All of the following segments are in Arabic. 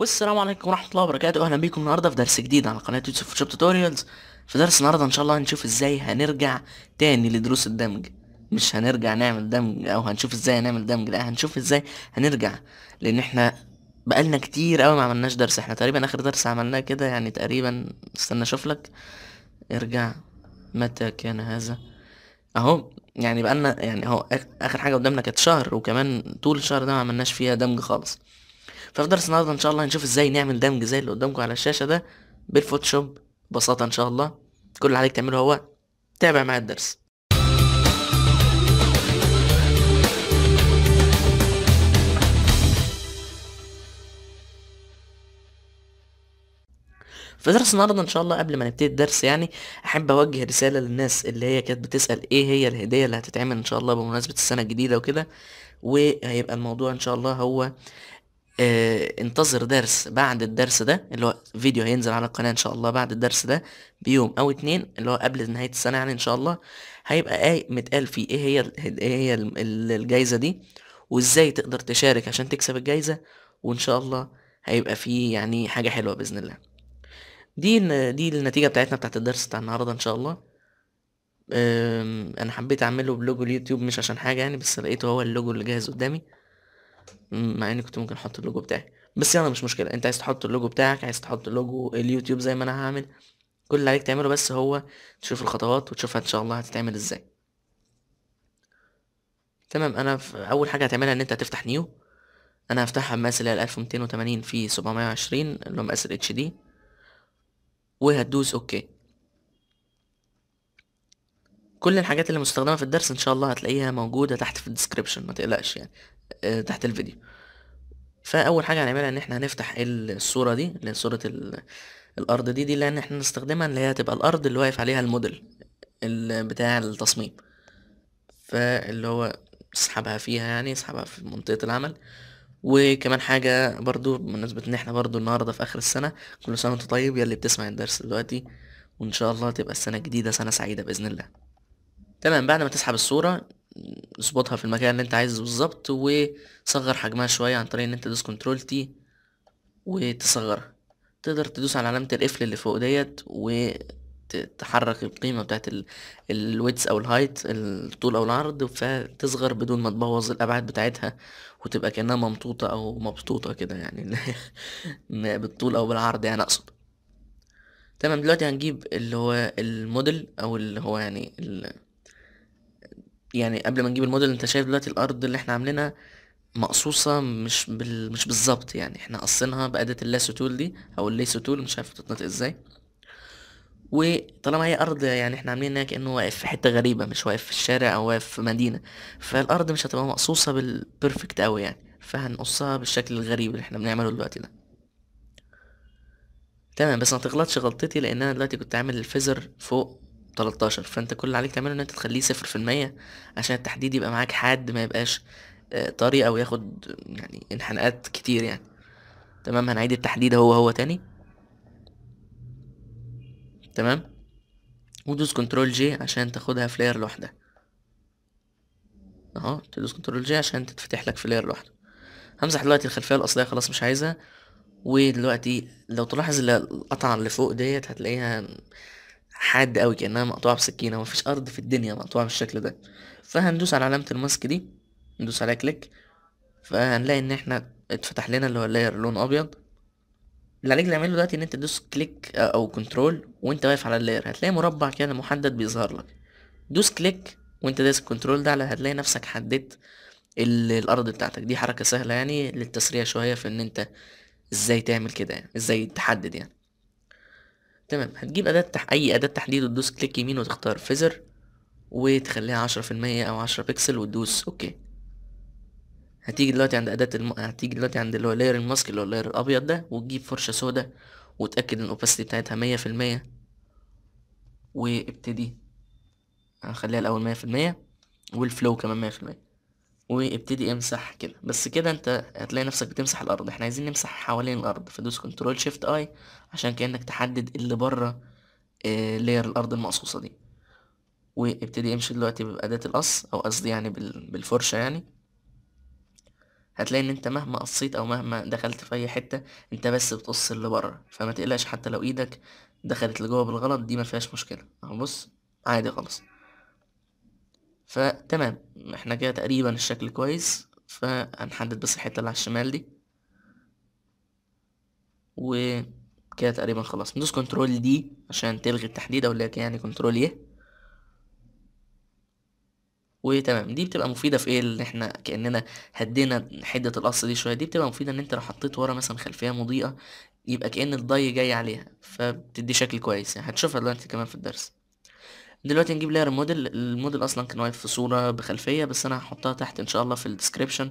والسلام عليكم ورحمة الله وبركاته اهلا بيكم النهاردة في درس جديد على قناة يوتيوب فوتوشوب توتوريالز في درس النهاردة ان شاء الله هنشوف ازاي هنرجع تاني لدروس الدمج مش هنرجع نعمل دمج او هنشوف ازاي هنعمل دمج لا هنشوف ازاي هنرجع لان احنا بقالنا كتير قوي ما عملناش درس احنا تقريبا اخر درس عملناه كده يعني تقريبا استنى اشوف لك ارجع متى كان هذا اهو يعني بقالنا يعني اهو اخر حاجة قدامنا كانت شهر وكمان طول الشهر ده ما عملناش فيها دمج خالص ففي درس النهارده ان شاء الله هنشوف ازاي نعمل دمج زي اللي قدامكم على الشاشه ده بالفوتوشوب ببساطه ان شاء الله كل اللي عليك تعمله هو تابع معايا الدرس في درس النهارده ان شاء الله قبل ما نبتدي الدرس يعني احب اوجه رساله للناس اللي هي كانت بتسال ايه هي الهديه اللي هتتعمل ان شاء الله بمناسبه السنه الجديده وكده وهيبقى الموضوع ان شاء الله هو آه انتظر درس بعد الدرس ده اللي هو فيديو هينزل على القناة ان شاء الله بعد الدرس ده بيوم او اتنين اللي هو قبل نهاية السنة يعني ان شاء الله هيبقى متقال فيه ايه هي ايه هي الجايزة دي وازاي تقدر تشارك عشان تكسب الجايزة وان شاء الله هيبقى فيه يعني حاجة حلوة بإذن الله دي دي النتيجة بتاعتنا بتاعت الدرس بتاع النهاردة ان شاء الله انا حبيت اعمله بلوجو اليوتيوب مش عشان حاجه يعني بس لقيته هو اللوجو اللي جاهز قدامي مع اني كنت ممكن احط اللوجو بتاعي بس يلا مش مشكله انت عايز تحط اللوجو بتاعك عايز تحط اللوجو اليوتيوب زي ما انا هعمل كل اللي عليك تعمله بس هو تشوف الخطوات وتشوفها ان شاء الله هتتعمل ازاي تمام انا في اول حاجه هتعملها ان انت هتفتح نيو انا هفتحها بمقاس اللي هي 1280 في 720 اللي هو مقاس الاتش دي وهتدوس اوكي كل الحاجات اللي مستخدمة في الدرس ان شاء الله هتلاقيها موجودة تحت في الديسكريبشن ما تقلقش يعني أه تحت الفيديو فاول حاجة هنعملها ان احنا هنفتح الصورة دي اللي هي صورة الارض دي دي لان احنا هنستخدمها اللي هي هتبقى الارض اللي واقف عليها الموديل بتاع التصميم فاللي هو اسحبها فيها يعني اسحبها في منطقة العمل وكمان حاجة برضو بمناسبة ان احنا برضو النهاردة في اخر السنة كل سنة وانت طيب يا اللي بتسمع الدرس دلوقتي وان شاء الله تبقى السنة الجديدة سنة سعيدة بإذن الله تمام بعد ما تسحب الصورة اظبطها في المكان اللي انت عايزه بالظبط وصغر حجمها شوية عن طريق ان انت تدوس كنترول تي وتصغرها تقدر تدوس على علامة القفل اللي فوق ديت وتحرك القيمة بتاعت الويتس او الهايت الطول او العرض فتصغر بدون ما تبوظ الابعاد بتاعتها وتبقى كأنها ممطوطة او مبسوطة كده يعني بالطول او بالعرض يعني اقصد تمام دلوقتي هنجيب اللي هو الموديل او اللي هو يعني يعني قبل ما نجيب الموديل انت شايف دلوقتي الارض اللي احنا عاملينها مقصوصة مش بال... مش بالظبط يعني احنا قصينها بأداة اللاسو تول دي او الليسو تول مش عارف تتنطق ازاي وطالما هي ارض يعني احنا عاملينها كانه واقف في حته غريبه مش واقف في الشارع او واقف في مدينه فالارض مش هتبقى مقصوصه بالبرفكت قوي يعني فهنقصها بالشكل الغريب اللي احنا بنعمله دلوقتي ده تمام بس ما تغلطش غلطتي لان انا دلوقتي كنت عامل الفيزر فوق 13 فانت كل اللي عليك تعمله ان انت تخليه صفر في المية عشان التحديد يبقى معاك حد ما يبقاش آه، طري او ياخد يعني انحناءات كتير يعني تمام هنعيد التحديد هو هو تاني تمام ودوس كنترول جي عشان تاخدها في لاير لوحدها اهو تدوس كنترول جي عشان تتفتح لك في لوحده همسح دلوقتي الخلفيه الاصليه خلاص مش عايزها ودلوقتي لو تلاحظ القطعه اللي فوق ديت هتلاقيها حاد قوي كأنها مقطوعة بسكينة ومفيش أرض في الدنيا مقطوعة بالشكل ده فهندوس على علامة الماسك دي ندوس عليها كليك فهنلاقي إن احنا اتفتح لنا اللي هو اللاير لون أبيض اللي عليك تعمله دلوقتي إن أنت تدوس كليك أو كنترول وأنت واقف على اللاير هتلاقي مربع كده محدد بيظهر لك دوس كليك وأنت دايس الكنترول ده على هتلاقي نفسك حددت الأرض بتاعتك دي حركة سهلة يعني للتسريع شوية في إن أنت ازاي تعمل كده يعني ازاي تحدد يعني تمام هتجيب أداة تح... أي أداة تحديد وتدوس كليك يمين وتختار فيزر وتخليها عشرة في المية أو عشرة بكسل وتدوس أوكي هتيجي دلوقتي عند أداة الم... هتيجي دلوقتي عند اللي هو لاير الماسك اللي هو اللاير الأبيض ده وتجيب فرشة سودا وتأكد إن الأوباسيتي بتاعتها مية في المية وابتدي هخليها الأول مية في المية والفلو كمان مية في المية وابتدي امسح كده بس كده انت هتلاقي نفسك بتمسح الارض احنا عايزين نمسح حوالين الارض فدوس كنترول شيفت اي عشان كانك تحدد اللي بره آه لير الارض المقصوصه دي وابتدي امشي دلوقتي باداه القص او قصدي يعني بالفرشه يعني هتلاقي ان انت مهما قصيت او مهما دخلت في اي حته انت بس بتقص اللي بره فما تقلقش حتى لو ايدك دخلت لجوه بالغلط دي ما فيهاش مشكله اهو بص عادي خالص فتمام احنا كده تقريبا الشكل كويس فهنحدد بس الحتة اللي على الشمال دي وكده تقريبا خلاص ندوس كنترول دي عشان تلغي التحديد او اللي يعني كنترول ايه وتمام دي بتبقى مفيده في ايه ان احنا كاننا هدينا حده القص دي شويه دي بتبقى مفيده ان انت لو حطيت ورا مثلا خلفيه مضيئه يبقى كأن الضي جاي عليها فبتدي شكل كويس يعني هتشوفها دلوقتي كمان في الدرس دلوقتي نجيب لاير موديل الموديل اصلا كان واقف في صورة بخلفية بس انا هحطها تحت ان شاء الله في الديسكريبشن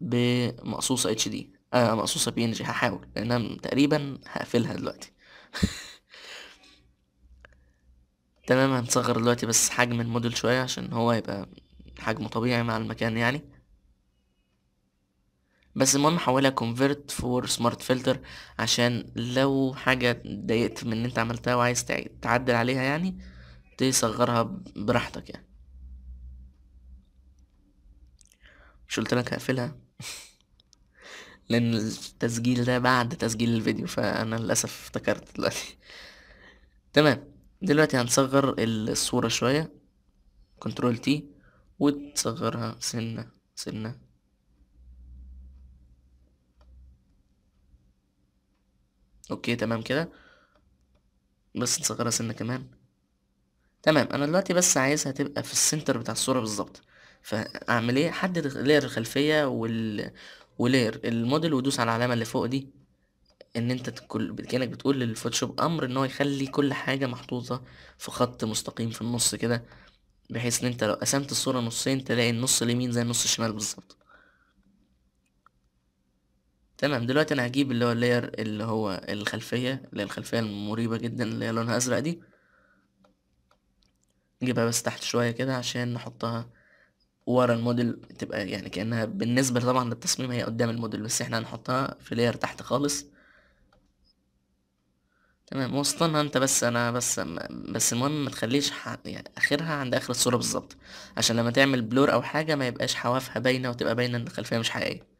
بمقصوصة اتش دي آه مقصوصة بي ان جي هحاول لان انا تقريبا هقفلها دلوقتي تمام هنصغر دلوقتي بس حجم الموديل شوية عشان هو يبقى حجمه طبيعي مع المكان يعني بس المهم حولها convert فور سمارت فلتر عشان لو حاجة اتضايقت من اللي انت عملتها وعايز تعدل عليها يعني تصغرها براحتك يعني مش قلتلك هقفلها لان التسجيل ده بعد تسجيل الفيديو فانا للاسف افتكرت دلوقتي تمام دلوقتي هنصغر الصورة شوية كنترول تي وتصغرها سنة سنة اوكي تمام كده بس نصغرها سنة كمان تمام انا دلوقتي بس عايزها تبقى في السنتر بتاع الصورة بالظبط فاعمل ايه حدد لير الخلفية وال ولير الموديل ودوس على العلامة اللي فوق دي ان انت كل كانك بتقول للفوتوشوب امر ان هو يخلي كل حاجة محطوطة في خط مستقيم في النص كده بحيث ان انت لو قسمت الصورة نصين تلاقي النص اليمين زي النص الشمال بالظبط تمام دلوقتي انا هجيب اللي هو اللاير اللي هو الخلفيه اللي هي الخلفيه المريبه جدا اللي هي لونها ازرق دي نجيبها بس تحت شويه كده عشان نحطها ورا الموديل تبقى يعني كانها بالنسبه طبعا للتصميم هي قدام الموديل بس احنا هنحطها في لاير تحت خالص تمام وصلنا انت بس انا بس بس المهم ما تخليش يعني اخرها عند اخر الصوره بالظبط عشان لما تعمل بلور او حاجه ما يبقاش حوافها باينه وتبقى باينه ان الخلفيه مش حقيقيه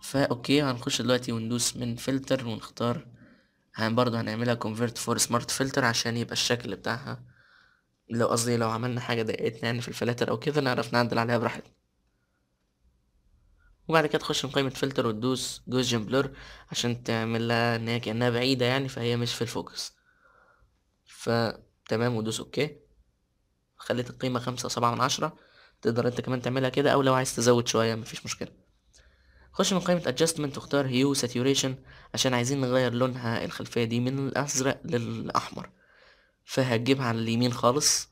فا اوكي هنخش دلوقتي وندوس من فلتر ونختار هن برضه هنعملها كونفرت فور سمارت فلتر عشان يبقى الشكل بتاعها لو قصدي لو عملنا حاجة دقيقتنا يعني في الفلاتر او كده نعرف نعدل عليها براحتنا وبعد كده تخش من قائمة فلتر وتدوس جوجن بلور عشان تعملها ان هي كأنها بعيدة يعني فهي مش في الفوكس تمام ودوس اوكي خليت القيمة خمسة سبعة من عشرة تقدر انت كمان تعملها كده او لو عايز تزود شوية مفيش مشكلة خش من قائمة adjustment واختار hue saturation عشان عايزين نغير لونها الخلفية دي من الأزرق للأحمر فهتجيبها على اليمين خالص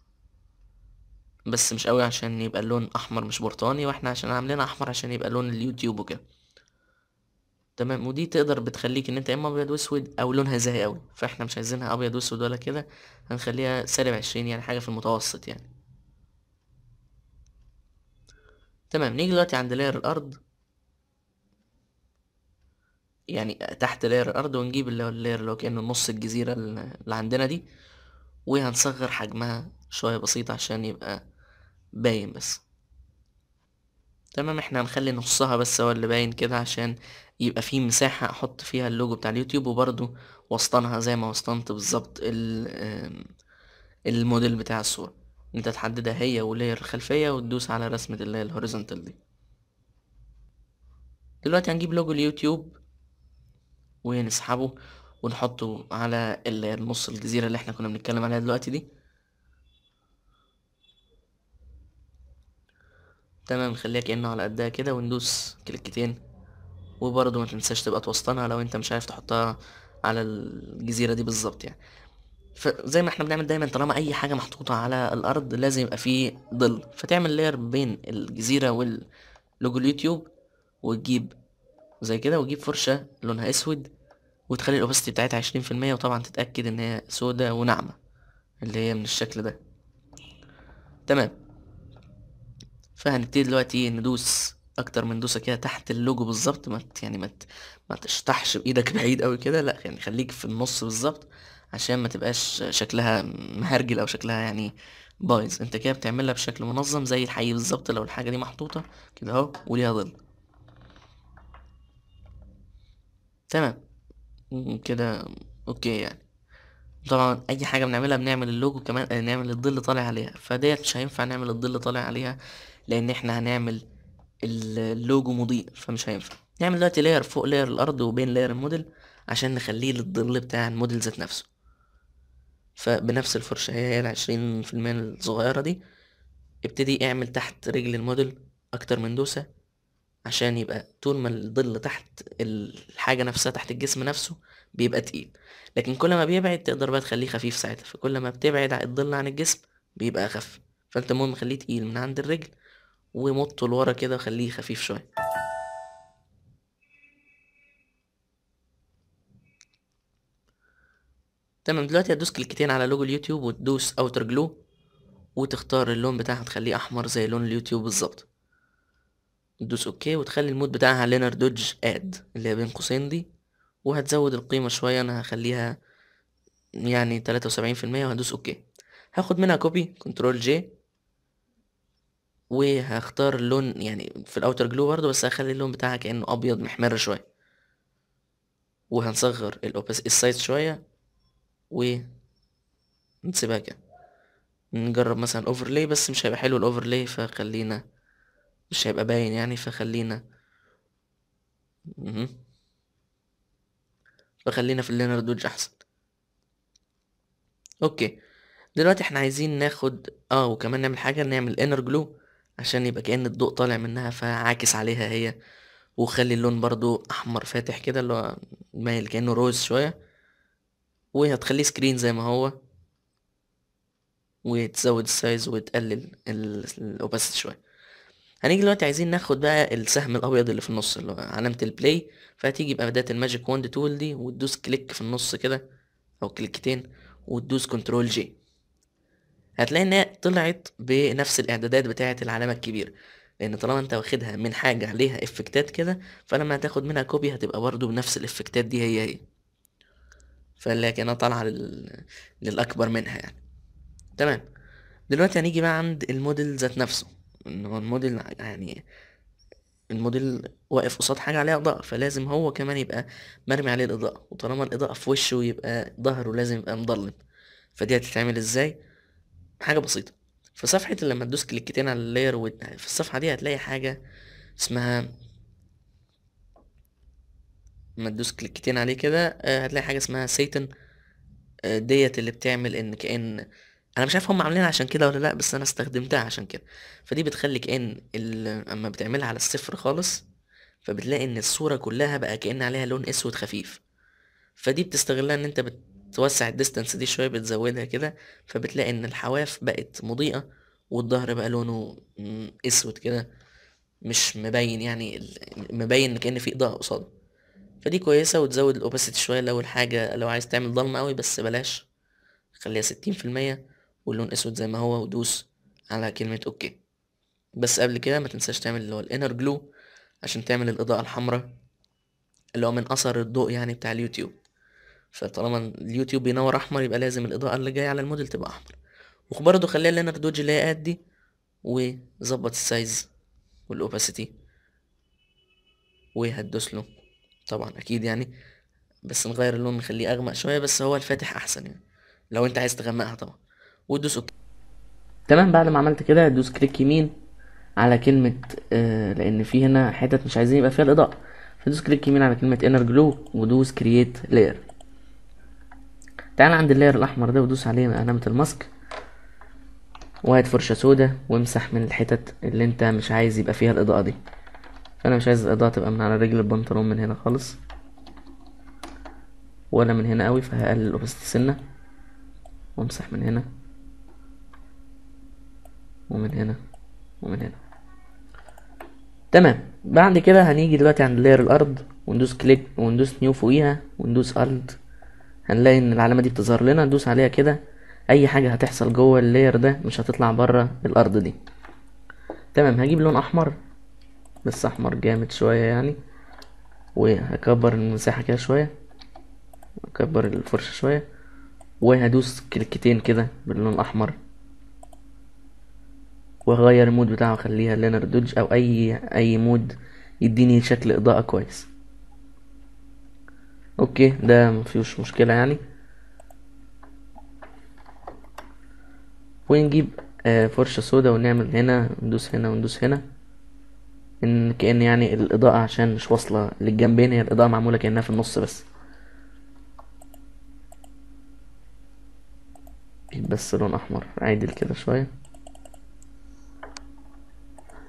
بس مش قوي عشان يبقى اللون أحمر مش برتقاني واحنا عشان عاملينها أحمر عشان يبقى لون اليوتيوب وكده تمام ودي تقدر بتخليك ان انت يا اما ابيض واسود او لونها زاهي قوي فاحنا مش عايزينها ابيض واسود ولا كده هنخليها سالب عشرين يعني حاجه في المتوسط يعني تمام نيجي دلوقتي عند لاير الارض يعني تحت لير الارض ونجيب اللي هو اللي هو كأنه نص الجزيرة اللي عندنا دي وهنصغر حجمها شوية بسيطة عشان يبقى باين بس تمام احنا هنخلي نصها بس هو اللي باين كده عشان يبقى فيه مساحة احط فيها اللوجو بتاع اليوتيوب وبرضو وسطنها زي ما وسطنت بالظبط الموديل بتاع الصورة انت تحددها هي ولير الخلفية وتدوس على رسمة اللي هي الهوريزونتال دي دلوقتي هنجيب لوجو اليوتيوب ونسحبه ونحطه على النص الجزيرة اللي احنا كنا بنتكلم عليها دلوقتي دي تمام نخليها كأنه على قدها كده وندوس كليكتين وبرضه ما تنساش تبقى توسطنها لو انت مش عارف تحطها على الجزيرة دي بالظبط يعني فزي ما احنا بنعمل دايما طالما اي حاجة محطوطة على الارض لازم يبقى فيه ظل فتعمل لاير بين الجزيرة واللوجو اليوتيوب وتجيب زي كده واجيب فرشة لونها اسود وتخلي الاوباستي بتاعتها عشرين في المية وطبعا تتأكد ان هي سودة وناعمة اللي هي من الشكل ده تمام فهنبتدي دلوقتي ندوس اكتر من دوسه كده تحت اللوجو بالظبط ما يعني ما ما تشطحش بايدك بعيد قوي كده لا يعني خليك في النص بالظبط عشان ما تبقاش شكلها مهرجل او شكلها يعني بايظ انت كده بتعملها بشكل منظم زي الحقيقي بالظبط لو الحاجه دي محطوطه كده اهو وليها ظل تمام كده اوكي يعني طبعا اي حاجه بنعملها بنعمل اللوجو كمان آه، نعمل الظل طالع عليها فديت مش هينفع نعمل الظل طالع عليها لان احنا هنعمل اللوجو مضيء فمش هينفع نعمل دلوقتي لاير فوق لاير الارض وبين لاير الموديل عشان نخليه للظل بتاع الموديل ذات نفسه فبنفس الفرشه هي العشرين في المية الصغيره دي ابتدي اعمل تحت رجل الموديل اكتر من دوسه عشان يبقى طول ما الظل تحت الحاجة نفسها تحت الجسم نفسه بيبقى تقيل لكن كل ما بيبعد تقدر بقى تخليه خفيف ساعتها فكل ما بتبعد الظل عن الجسم بيبقى أخف فانت المهم خليه تقيل من عند الرجل ومطه لورا كده وخليه خفيف شوية تمام دلوقتي هتدوس كليكتين على لوجو اليوتيوب وتدوس اوتر جلو وتختار اللون بتاعها تخليه احمر زي لون اليوتيوب بالظبط تدوس اوكي وتخلي المود بتاعها لينر دوج اد اللي هي بين قوسين دي وهتزود القيمة شوية انا هخليها يعني تلاتة وسبعين في المية وهدوس اوكي هاخد منها كوبي كنترول جي وهختار اللون يعني في الاوتر جلو برضه بس هخلي اللون بتاعها كأنه ابيض محمر شوية وهنصغر الاوبس السايز شوية و نسيبها كده نجرب مثلا اوفرلاي بس مش هيبقى حلو الاوفرلاي فخلينا مش هيبقى باين يعني فخلينا مهم. فخلينا في اللينر دوج احسن اوكي دلوقتي احنا عايزين ناخد اه وكمان نعمل حاجة نعمل انر جلو عشان يبقى كأن الضوء طالع منها فعاكس عليها هي وخلي اللون برضو احمر فاتح كده اللي هو مايل كأنه روز شوية وهتخليه سكرين زي ما هو وتزود السايز وتقلل الاوباسيتي شوية هنيجي دلوقتي عايزين ناخد بقى السهم الابيض اللي في النص اللي هو علامه البلاي فهتيجي باداه الماجيك واند تول دي وتدوس كليك في النص كده او كليكتين وتدوس كنترول جي هتلاقي انها طلعت بنفس الاعدادات بتاعه العلامه الكبيره لان طالما انت واخدها من حاجه ليها افكتات كده فلما هتاخد منها كوبي هتبقى برضو بنفس الافكتات دي هي هي فلكنها طالعه للاكبر منها يعني تمام دلوقتي هنيجي بقى عند الموديل ذات نفسه ان هو الموديل يعني الموديل واقف قصاد حاجة عليها إضاءة فلازم هو كمان يبقى مرمي عليه الإضاءة وطالما الإضاءة في وشه يبقى ظهره لازم يبقى مضلم فدي هتتعمل ازاي حاجة بسيطة في صفحه لما تدوس كليكتين على اللاير ود في الصفحة دي هتلاقي حاجة اسمها لما تدوس كليكتين عليه كده آه، هتلاقي حاجة اسمها سيتن آه، ديت اللي بتعمل ان كأن انا مش عارف هم عاملينها عشان كده ولا لا بس انا استخدمتها عشان كده فدي بتخلي كأن اما بتعملها على الصفر خالص فبتلاقي ان الصورة كلها بقى كأن عليها لون اسود خفيف فدي بتستغلها ان انت بتوسع الديستانس دي شوية بتزودها كده فبتلاقي ان الحواف بقت مضيئة والظهر بقى لونه اسود كده مش مبين يعني مبين كأن في اضاءة قصاده فدي كويسة وتزود الاوباسيتي شوية لو الحاجة لو عايز تعمل ضلمة قوي بس بلاش خليها ستين في المية واللون اسود زي ما هو ودوس على كلمة اوكي بس قبل كده ما تنساش تعمل اللي هو الانر جلو عشان تعمل الاضاءة الحمراء اللي هو من اثر الضوء يعني بتاع اليوتيوب فطالما اليوتيوب بينور احمر يبقى لازم الاضاءة اللي جاية على الموديل تبقى احمر وبرضه خليها الانر دوج اللي هي دي وظبط السايز والاوباسيتي وهتدوس له طبعا اكيد يعني بس نغير اللون نخليه اغمق شويه بس هو الفاتح احسن يعني لو انت عايز تغمقها طبعا وتدوس اوكي تمام بعد ما عملت كده هتدوس كليك يمين على كلمة آه لأن في هنا حتت مش عايزين يبقى فيها الإضاءة فدوس كليك يمين على كلمة انر جلو ودوس كرييت لاير تعال عند اللاير الأحمر ده ودوس عليه علامة الماسك وهات فرشة سودا وامسح من الحتت اللي انت مش عايز يبقى فيها الإضاءة دي فأنا مش عايز الإضاءة تبقى من على رجل البنطلون من هنا خالص ولا من هنا قوي فهقلل الأوبست سنة وامسح من هنا ومن هنا ومن هنا تمام بعد كده هنيجي دلوقتي عند لاير الارض وندوس كليك وندوس نيو فوقيها وندوس ارض هنلاقي ان العلامه دي بتظهر لنا ندوس عليها كده اي حاجه هتحصل جوه اللاير ده مش هتطلع بره الارض دي تمام هجيب لون احمر بس احمر جامد شويه يعني وهكبر المساحه كده شويه اكبر الفرشه شويه وهدوس كليكتين كده باللون الاحمر واغير المود بتاعه واخليها لينر دودج او اي اي مود يديني شكل اضاءة كويس اوكي ده مفيهوش مشكلة يعني ونجيب آه، فرشة سودا ونعمل هنا وندوس هنا وندوس هنا ان كأن يعني الاضاءة عشان مش واصلة للجنبين هي الاضاءة معمولة كأنها في النص بس بس لون احمر عادل كده شوية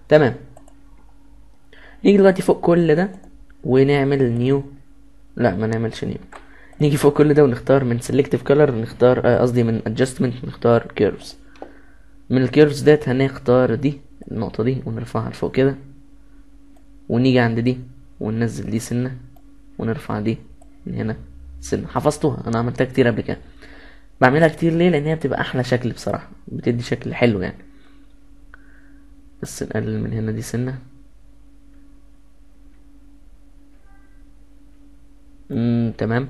تمام نيجي دلوقتي فوق كل ده ونعمل نيو لا ما نعملش نيو نيجي فوق كل ده ونختار من سيلكتيف كلر نختار آه، قصدي من ادجستمنت نختار كيرفز من الكيرفز ديت هنختار دي النقطه دي ونرفعها لفوق كده ونيجي عند دي وننزل دي سنه ونرفع دي من هنا سنه حفظتوها انا عملتها كتير قبل كده بعملها كتير ليه لان هي بتبقى احلى شكل بصراحه بتدي شكل حلو يعني بس نقلل من هنا دي سنة مم تمام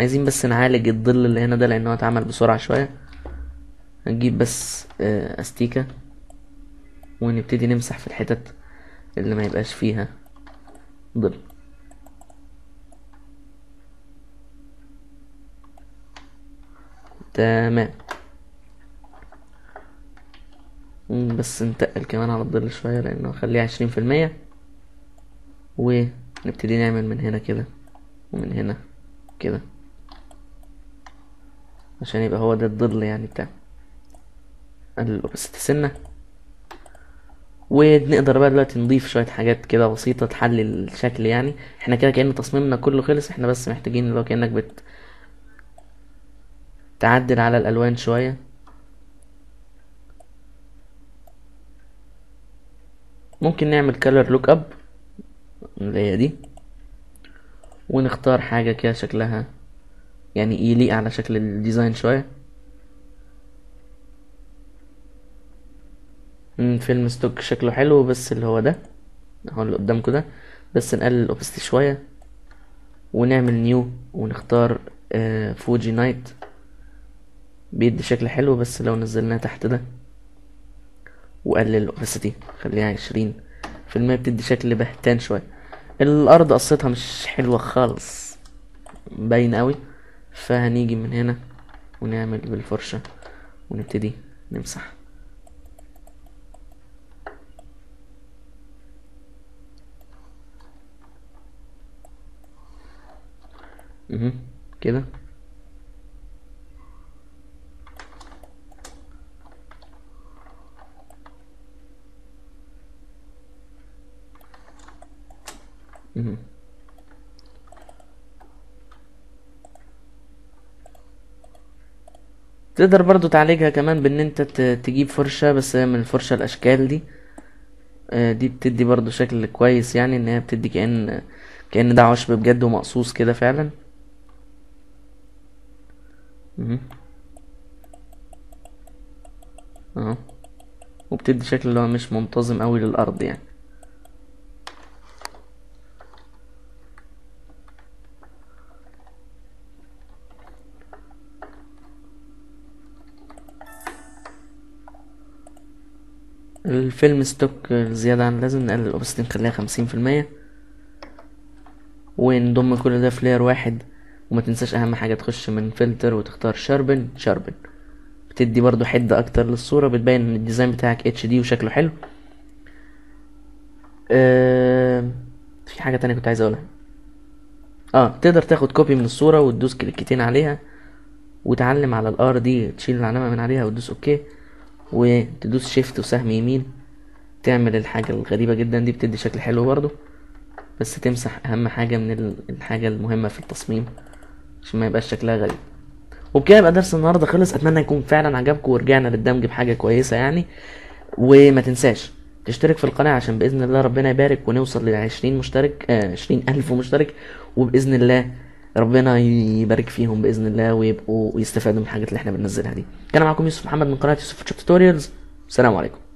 عايزين بس نعالج الظل اللي هنا ده لان هو اتعمل بسرعة شوية هنجيب بس آه، استيكة ونبتدي نمسح في الحتت اللي ما يبقاش فيها ظل تمام بس نتقل كمان على الظل شوية لأنه خليها عشرين في المية ونبتدي نعمل من هنا كده ومن هنا كده عشان يبقى هو ده الظل يعني بتاع الأوبست سنة ونقدر بقى دلوقتي نضيف شوية حاجات كده بسيطة تحلل الشكل يعني احنا كده كأن تصميمنا كله خلص احنا بس محتاجين لو كأنك بت تعدل على الألوان شوية ممكن نعمل color لوك اب اللي هي دي ونختار حاجة كده شكلها يعني يليق على شكل الديزاين شوية فيلم ستوك شكله حلو بس اللي هو ده هو اللي قدامكم ده بس نقلل الاوبستي شوية ونعمل نيو ونختار فوجي آه، نايت بيدي شكل حلو بس لو نزلناه تحت ده وقلل دي خليها عشرين في المية بتدي شكل بهتان شوية الارض قصتها مش حلوة خالص باين قوي فهنيجي من هنا ونعمل بالفرشة ونبتدي نمسح كده تقدر برضو تعالجها كمان بان انت تجيب فرشة بس من الفرشة الاشكال دي آه، دي بتدي برضو شكل كويس يعني ان هي بتدي كأن كأن ده عشب بجد ومقصوص كده فعلا اهو وبتدي شكل اللي هو مش منتظم قوي للارض يعني الفيلم ستوك زيادة عن اللازم نقلل الأوبستين نخليها خمسين في المية ونضم كل ده في لاير واحد وما تنساش أهم حاجة تخش من فلتر وتختار شاربن شاربن بتدي برضو حدة أكتر للصورة بتبين إن الديزاين بتاعك اتش دي وشكله حلو آه، في حاجة تانية كنت عايز أقولها اه تقدر تاخد كوبي من الصورة وتدوس كليكتين عليها وتعلم على الار دي تشيل العلامة من عليها وتدوس اوكي وتدوس شيفت وسهم يمين تعمل الحاجة الغريبة جدا دي بتدي شكل حلو برضو بس تمسح اهم حاجة من الحاجة المهمة في التصميم عشان ما يبقاش شكلها غريب وبكده يبقى درس النهارده خلص اتمنى يكون فعلا عجبكم ورجعنا للدمج بحاجه كويسه يعني وما تنساش تشترك في القناه عشان باذن الله ربنا يبارك ونوصل لعشرين 20 مشترك آه 20 الف مشترك وباذن الله ربنا يبارك فيهم باذن الله ويبقوا ويستفادوا من الحاجات اللي احنا بننزلها دي كان معاكم يوسف محمد من قناه يوسف توتوريالز السلام عليكم